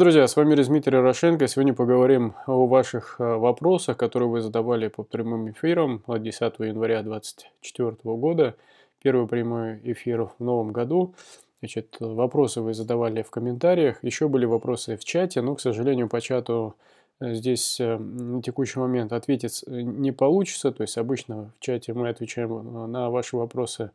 Друзья, с вами Дмитрий Ярошенко. Сегодня поговорим о ваших э, вопросах, которые вы задавали по прямым эфирам от 10 января 2024 года. Первый прямой эфир в новом году. Значит, вопросы вы задавали в комментариях. Еще были вопросы в чате, но, к сожалению, по чату э, здесь э, на текущий момент ответить не получится. То есть обычно в чате мы отвечаем на ваши вопросы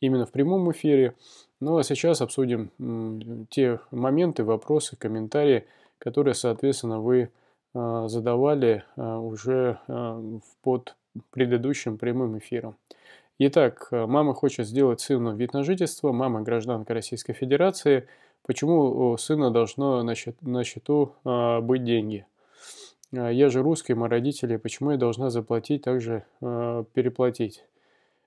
именно в прямом эфире. Ну а сейчас обсудим те моменты, вопросы, комментарии, которые, соответственно, вы а, задавали а, уже а, под предыдущим прямым эфиром. Итак, мама хочет сделать сыну вид на жительство, мама гражданка Российской Федерации. Почему у сына должно на счету, на счету быть деньги? Я же русский, мои родители, почему я должна заплатить, также переплатить?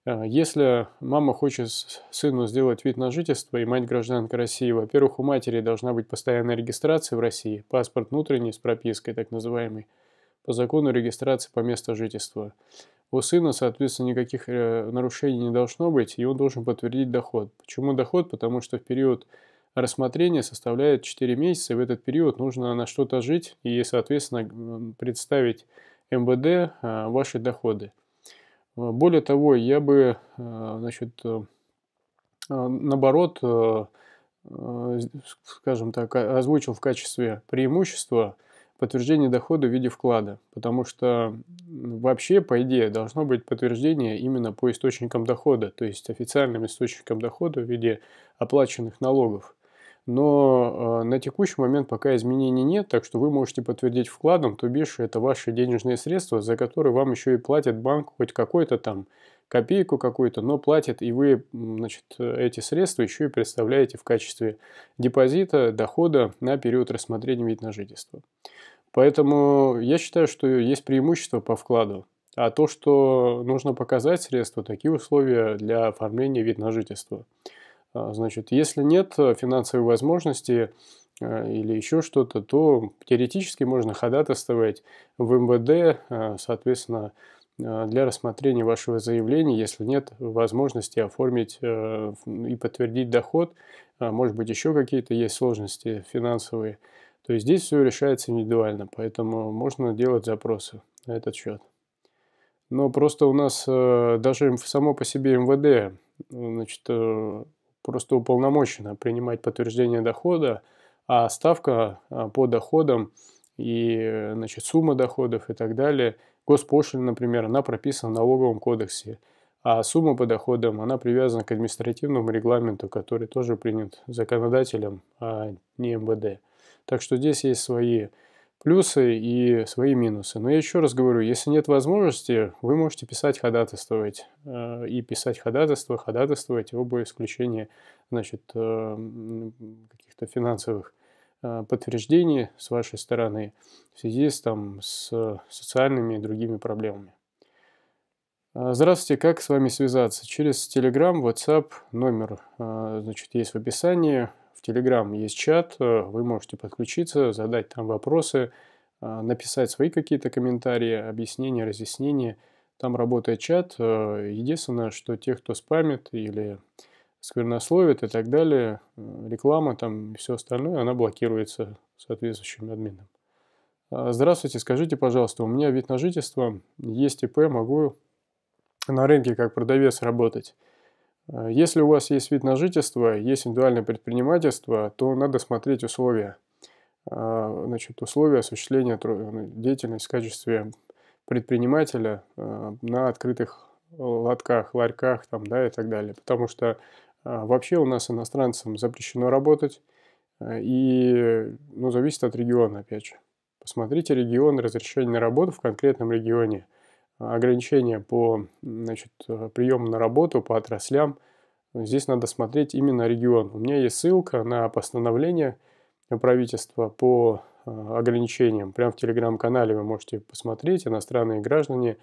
Э, если мама хочет сыну сделать вид на жительство и мать гражданка России, во-первых, у матери должна быть постоянная регистрация в России, паспорт внутренний с пропиской, так называемый, по закону регистрации по месту жительства. У сына, соответственно, никаких э, нарушений не должно быть, и он должен подтвердить доход. Почему доход? Потому что в период рассмотрения составляет 4 месяца, и в этот период нужно на что-то жить и, соответственно, представить МВД э, ваши доходы. Э, более того, я бы, э, значит, э, наоборот, скажем так, озвучил в качестве преимущества подтверждение дохода в виде вклада, потому что вообще, по идее, должно быть подтверждение именно по источникам дохода, то есть официальным источникам дохода в виде оплаченных налогов но э, на текущий момент пока изменений нет, так что вы можете подтвердить вкладом, то бишь это ваши денежные средства, за которые вам еще и платит банк хоть какой-то там копейку какую-то, но платит, и вы значит, эти средства еще и представляете в качестве депозита, дохода на период рассмотрения вид на жительство. Поэтому я считаю, что есть преимущество по вкладу. А то, что нужно показать средства, такие условия для оформления вид на жительство – а, значит, если нет э, финансовой возможности э, или еще что-то, то теоретически можно ходатайствовать в МВД, э, соответственно, для рассмотрения вашего заявления, если нет возможности оформить и подтвердить доход, а, может быть, еще какие-то есть сложности финансовые, то есть здесь все решается индивидуально, поэтому можно делать запросы на этот счет. Но просто у нас даже само по себе МВД значит, просто уполномочена принимать подтверждение дохода, а ставка а, по доходам и значит, сумма доходов и так далее, госпошлина, например, она прописана в налоговом кодексе, а сумма по доходам, она привязана к административному регламенту, который тоже принят законодателем, а не МВД. Так что здесь есть свои плюсы и свои минусы. Но я еще раз говорю, если нет возможности, вы можете писать ходатайствовать. Э, и писать ходатайство, ходатайствовать, оба исключения значит, э, каких-то финансовых э, подтверждений с вашей стороны в связи с, там, с социальными и другими проблемами. Здравствуйте, как с вами связаться? Через Telegram, WhatsApp, номер значит, есть в описании. В Telegram есть чат, э, вы можете подключиться, задать там вопросы, а, написать свои какие-то комментарии, объяснения, разъяснения. Там работает чат. Э, единственное, что тех, кто спамит или сквернословит и так далее, э, реклама там и все остальное, она блокируется соответствующим админом. А, здравствуйте, скажите, пожалуйста, у меня вид на жительство, есть ИП, могу на рынке как продавец работать. А если у вас есть вид на жительство, есть индивидуальное предпринимательство, то надо смотреть условия. А, значит, условия осуществления ну, деятельности в качестве предпринимателя а, на открытых лотках, ларьках там, да, и так далее. Потому что вообще у нас иностранцам запрещено работать. И ну, зависит от региона, опять же. Посмотрите регион разрешения на работу в конкретном регионе – ограничения по значит, э, приему на работу, по отраслям, здесь надо смотреть именно регион. У меня есть ссылка на постановление правительства по э, ограничениям. Прямо в телеграм-канале вы можете посмотреть. Иностранные граждане,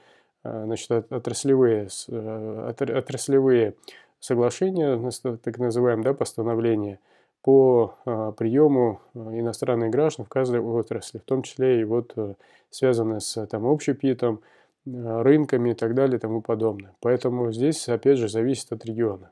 э, значит, отраслевые, отраслевые соглашения, так называемые, да, постановления по приему иностранных граждан в каждой отрасли, в том числе и вот связанные с там, общепитом, Э, рынками и так далее и тому подобное. Поэтому здесь, опять же, зависит от региона.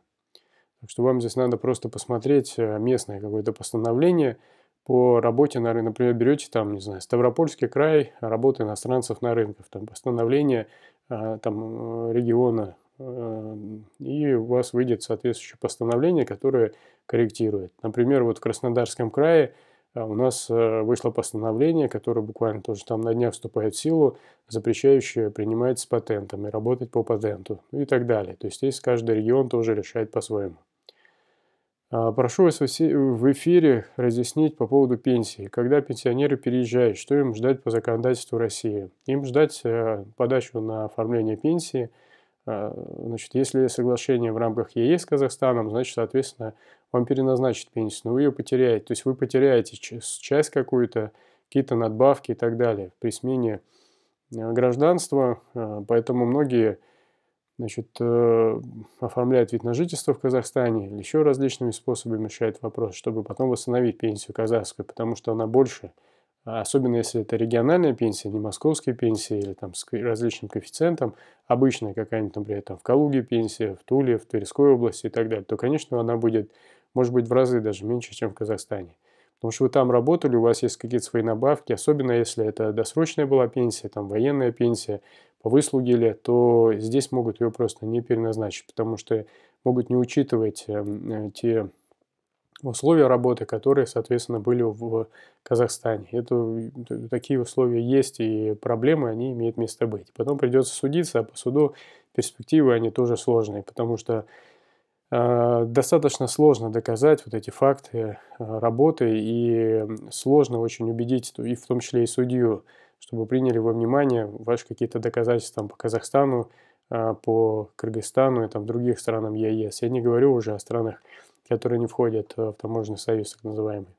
Так что вам здесь надо просто посмотреть э, местное какое-то постановление по работе на рынке. Например, берете там, не знаю, Ставропольский край, работа иностранцев на рынках, там постановление э, там, региона, и у вас выйдет соответствующее постановление, которое корректирует. Например, вот в Краснодарском крае – а у нас э, вышло постановление, которое буквально тоже там на днях вступает в силу, запрещающее принимать с патентом и работать по патенту ну и так далее. То есть здесь каждый регион тоже решает по-своему. А, прошу вас в эфире разъяснить по поводу пенсии. Когда пенсионеры переезжают, что им ждать по законодательству России? Им ждать э, подачу на оформление пенсии. А, значит, если соглашение в рамках ЕС с Казахстаном, значит, соответственно, вам переназначат пенсию, но вы ее потеряете. То есть вы потеряете часть какую-то, какие-то надбавки и так далее при смене э, гражданства. Э, поэтому многие значит, э, оформляют вид на жительство в Казахстане или еще различными способами решают вопрос, чтобы потом восстановить пенсию казахскую, потому что она больше, а особенно если это региональная пенсия, не московская пенсия или там с различным коэффициентом, обычная какая-нибудь, например, там в Калуге пенсия, в Туле, в Тверской области и так далее, то, конечно, она будет может быть в разы даже меньше, чем в Казахстане. Потому что вы там работали, у вас есть какие-то свои набавки, особенно если это досрочная была пенсия, там военная пенсия, по выслуге лет, то здесь могут ее просто не переназначить, потому что могут не учитывать эм, э, те условия работы, которые, соответственно, были в Казахстане. Это, э, такие условия есть, и проблемы, они имеют место быть. Потом придется судиться, а по суду перспективы, они тоже сложные, потому что Э, достаточно сложно доказать вот эти факты э, работы и сложно очень убедить, и в том числе и судью, чтобы приняли во внимание ваши какие-то доказательства там, по Казахстану, э, по Кыргызстану и там, других странам ЕАЭС. Я не говорю уже о странах, которые не входят в таможенный союз, так называемый.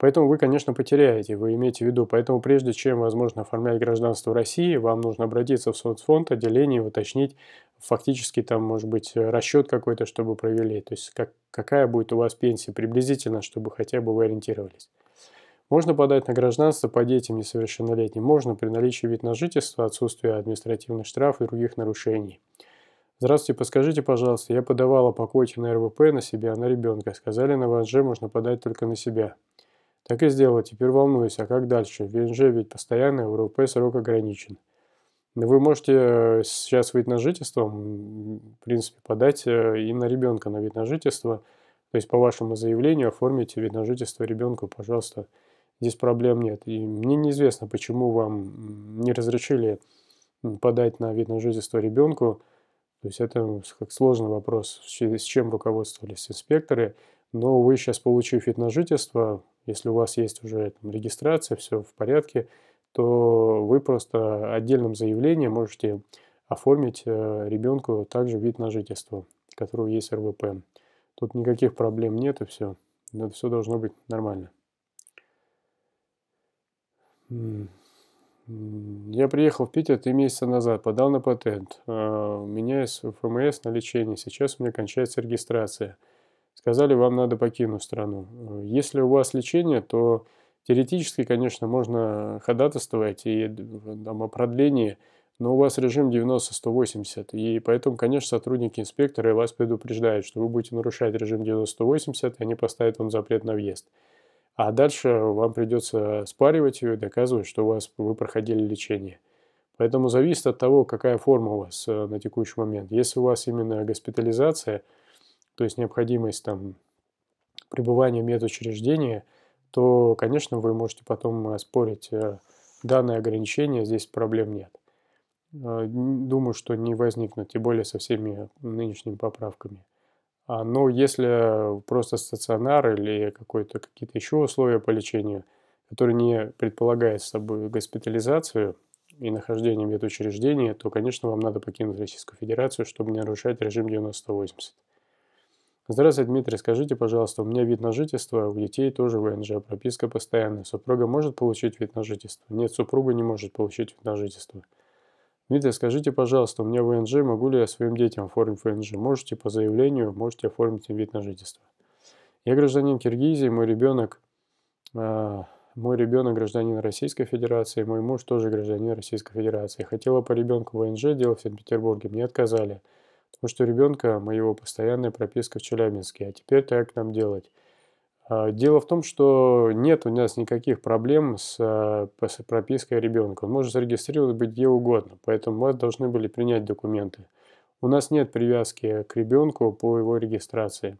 Поэтому вы, конечно, потеряете, вы имеете в виду. Поэтому прежде чем, возможно, оформлять гражданство России, вам нужно обратиться в соцфонд, отделение, уточнить фактически там, может быть, расчет какой-то, чтобы провели. То есть как, какая будет у вас пенсия приблизительно, чтобы хотя бы вы ориентировались. Можно подать на гражданство по детям несовершеннолетним. Можно при наличии вид на жительство, отсутствие административных штрафов и других нарушений. Здравствуйте, подскажите, пожалуйста, я подавала по квоте на РВП на себя, на ребенка. Сказали, на ВНЖ можно подать только на себя. Так и сделал, теперь волнуюсь, а как дальше? В ВНЖ ведь постоянно, в РУП э, срок ограничен. Ну, вы можете э, сейчас вид на жительство, в принципе, подать э, и на ребенка на вид на жительство. То есть по вашему заявлению оформите вид на жительство ребенку, пожалуйста. Здесь проблем нет. И мне неизвестно, почему вам не разрешили подать на вид на жительство ребенку. То есть это как сложный вопрос, с чем руководствовались инспекторы. Но вы сейчас, получив вид на жительство, если у вас есть уже там, регистрация, все в порядке, то вы просто отдельным заявлением можете оформить э, ребенку также вид на жительство, у которого есть РВП. Тут никаких проблем нет и все. Это все должно быть нормально. Я приехал в Питер три месяца назад, подал на патент. А, у меня есть ФМС на лечение, сейчас у меня кончается регистрация – сказали, вам надо покинуть страну. Если у вас лечение, то теоретически, конечно, можно ходатайствовать и э, там, о продлении, но у вас режим 90-180, и поэтому, конечно, сотрудники инспектора вас предупреждают, что вы будете нарушать режим 90-180, и они поставят вам запрет на въезд. А дальше вам придется спаривать ее и доказывать, что у вас, вы проходили лечение. Поэтому зависит от того, какая форма у вас э, на текущий момент. Если у вас именно госпитализация – то есть необходимость там пребывания в медучреждении, то, конечно, вы можете потом э, спорить, э, данное ограничение, здесь проблем нет. Э, думаю, что не возникнут, тем более со всеми нынешними поправками. А, но если просто стационар или какие-то еще условия по лечению, которые не предполагают собой госпитализацию и нахождение в медучреждении, то, конечно, вам надо покинуть Российскую Федерацию, чтобы не нарушать режим 90-80. Здравствуйте, Дмитрий, скажите, пожалуйста, у меня вид на жительство, у детей тоже ВНЖ, а, прописка постоянная. Супруга может получить вид на жительство? Нет, супруга не может получить вид на жительство. Дмитрий, скажите, пожалуйста, у меня ВНЖ, а, могу ли я своим детям оформить ВНЖ? А? Можете по заявлению, можете оформить им вид на жительство. Я гражданин Киргизии, мой ребенок, э, мой ребенок гражданин Российской Федерации, мой муж тоже гражданин Российской Федерации. Хотела по ребенку ВНЖ делать в Санкт-Петербурге, мне отказали. Потому что у ребенка моего постоянная прописка в Челябинске, а теперь так нам делать. А, дело в том, что нет у нас никаких проблем с, а, пропиской ребенка. Он может зарегистрироваться быть где угодно, поэтому мы должны были принять документы. У нас нет привязки к ребенку по его регистрации.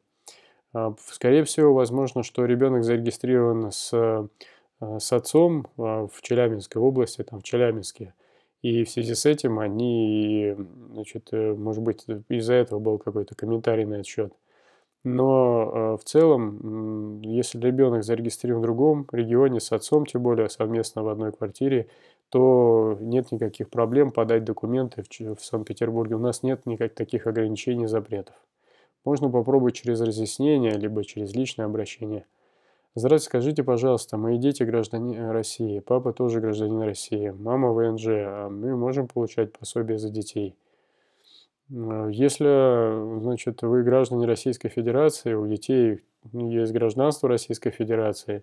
А, скорее всего, возможно, что ребенок зарегистрирован с, с отцом в Челябинской области, там в Челябинске. И в связи с этим они, значит, э, может быть, э, из-за этого был какой-то комментарий на этот счет. Но э, в целом, если ребенок зарегистрирован в другом регионе с отцом, тем более совместно в одной квартире, то нет никаких проблем подать документы в Санкт-Петербурге. У нас нет никаких таких ограничений запретов. Можно попробовать через разъяснение, либо через личное обращение – Здравствуйте, скажите, пожалуйста, мои дети граждане э, России, папа тоже гражданин России, мама ВНЖ, а мы можем получать пособие за детей? Э, если, значит, вы граждане Российской Федерации, у детей есть гражданство Российской Федерации,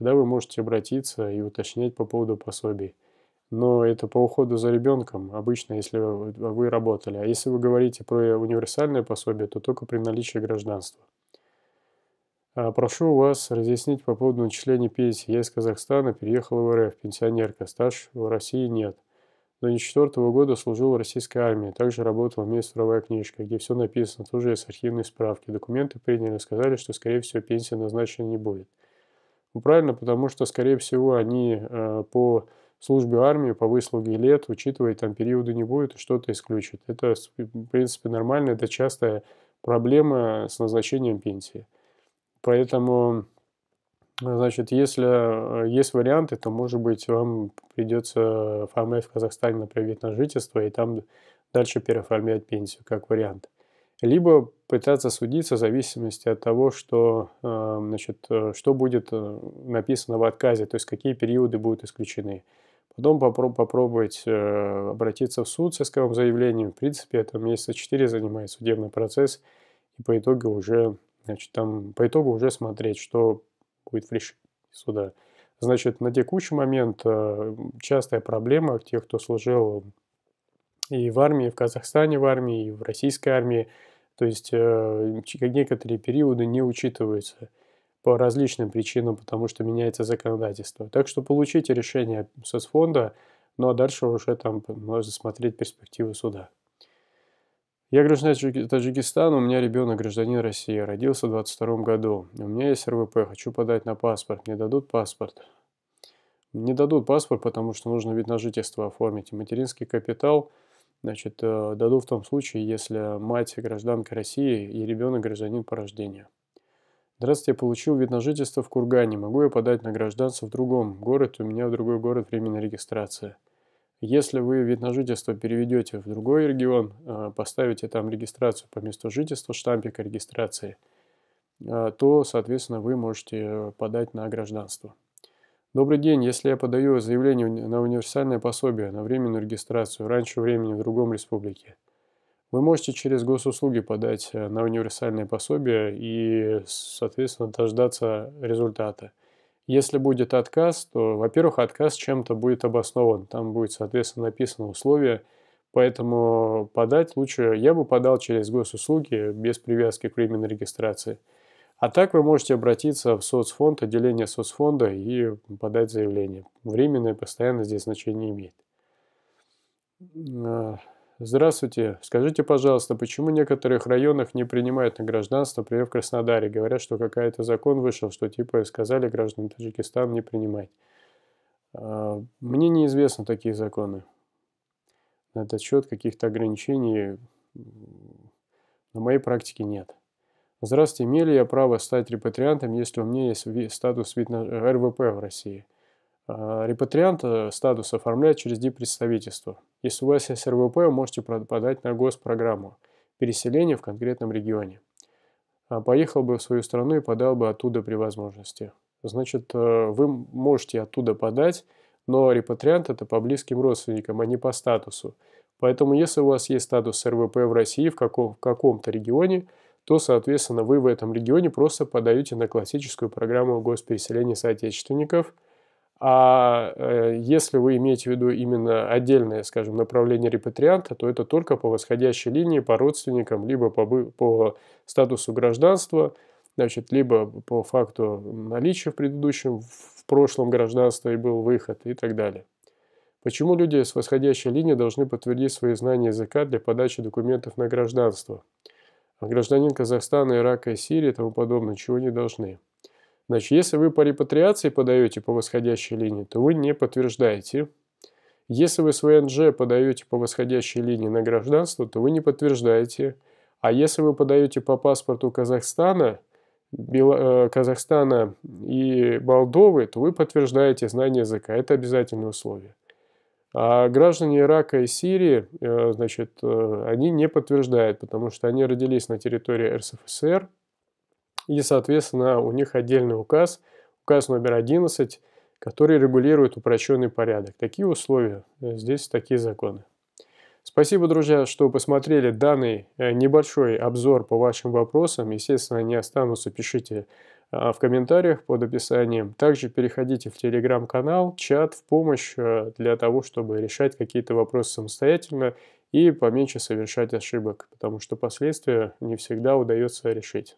тогда вы можете обратиться и уточнять по поводу пособий. Но это по уходу за ребенком, обычно, если вы работали. А если вы говорите про универсальное пособие, то только при наличии гражданства. А, прошу вас разъяснить по поводу начисления пенсии. Я из Казахстана переехал в РФ, пенсионерка, стаж в России нет. До 1994 года служил в российской армии, также работал в месте книжка», где все написано, тоже с архивной справки. Документы приняли, сказали, что, скорее всего, пенсия назначена не будет. Ну, правильно, потому что, скорее всего, они э, по службе армии, по выслуге лет, учитывая, там периода не будет, что-то исключат. Это, в принципе, нормально, это частая проблема с назначением пенсии. Поэтому, а, значит, если э, есть варианты, то, может быть, вам придется оформлять в Казахстане, например, на жительство и там дальше переоформлять пенсию как вариант. Либо пытаться судиться в зависимости от того, что, э, значит, э, что будет написано в отказе, то есть какие периоды будут исключены. Потом попро- попробовать э, обратиться в суд с исковым заявлением. В принципе, это месяца 4 занимает судебный процесс, и по итогу уже Значит, там по итогу уже смотреть, что будет в решении суда. Значит, на текущий момент э, частая проблема тех, кто служил и в армии, и в Казахстане в армии, и в российской армии, то есть э, некоторые периоды не учитываются по различным причинам, потому что меняется законодательство. Так что получите решение соцфонда, ну а дальше уже там можно смотреть перспективы суда. Я гражданин Таджикистана, у меня ребенок гражданин России, родился в 22 году. У меня есть РВП, хочу подать на паспорт, мне дадут паспорт. Не дадут паспорт, потому что нужно вид на жительство оформить. материнский капитал значит, э, дадут в том случае, если мать гражданка России и ребенок гражданин по рождению. Здравствуйте, я получил вид на жительство в Кургане. Могу я подать на гражданство в другом городе? У меня в другой город временная регистрация. Если вы вид на жительство переведете в другой регион, а, поставите там регистрацию по месту жительства, штампик регистрации, а, то, соответственно, вы можете подать на гражданство. Добрый день, если я подаю заявление на универсальное пособие на временную регистрацию раньше времени в другом республике, вы можете через госуслуги подать э, на универсальное пособие и, соответственно, дождаться результата – если будет отказ, то, во-первых, отказ чем-то будет обоснован. Там будет, соответственно, написано условие. Поэтому подать лучше... Я бы подал через госуслуги без привязки к временной регистрации. А так вы можете обратиться в соцфонд, отделение соцфонда и подать заявление. Временное постоянно здесь значение имеет. А, Здравствуйте. Скажите, пожалуйста, почему в некоторых районах не принимают на гражданство, например, в Краснодаре? Говорят, что какая то закон вышел, что типа сказали гражданам Таджикистана не принимать. А, мне неизвестны такие законы. На этот счет каких-то ограничений на моей практике нет. Здравствуйте, имею я право стать репатриантом, если у меня есть статус э, РВП в России – Э, репатрианта статус оформляют через ДИП-представительство. Если у вас есть РВП, вы можете подать на госпрограмму переселения в конкретном регионе. А, поехал бы в свою страну и подал бы оттуда при возможности. Значит, э, вы можете оттуда подать, но репатриант это по близким родственникам, а не по статусу. Поэтому, если у вас есть статус РВП в России в, каком, в каком-то регионе, то, соответственно, вы в этом регионе просто подаете на классическую программу госпереселения соотечественников – а э, если вы имеете в виду именно отдельное, скажем, направление репатрианта, то это только по восходящей линии, по родственникам, либо по, по статусу гражданства, значит, либо по факту наличия в предыдущем, в прошлом гражданстве был выход и так далее. Почему люди с восходящей линии должны подтвердить свои знания языка для подачи документов на гражданство? А гражданин Казахстана, Ирака и Сирии и тому подобное, чего не должны – Значит, если вы по репатриации подаете по восходящей линии, то вы не подтверждаете. Если вы с ВНЖ подаете по восходящей линии на гражданство, то вы не подтверждаете. А если вы подаете по паспорту Казахстана, э, Казахстана и Молдовы, то вы подтверждаете знание языка. Это обязательное условие. А граждане Ирака и Сирии, э, значит, э, они не подтверждают, потому что они родились на территории РСФСР, и, соответственно, у них отдельный указ, указ номер 11, который регулирует упрощенный порядок. Такие условия, э, здесь такие законы. Спасибо, друзья, что посмотрели данный э, небольшой обзор по вашим вопросам. Естественно, не останутся, пишите э, в комментариях под описанием. Также переходите в телеграм-канал, чат в помощь для того, чтобы решать какие-то вопросы самостоятельно и поменьше совершать ошибок, потому что последствия не всегда удается решить.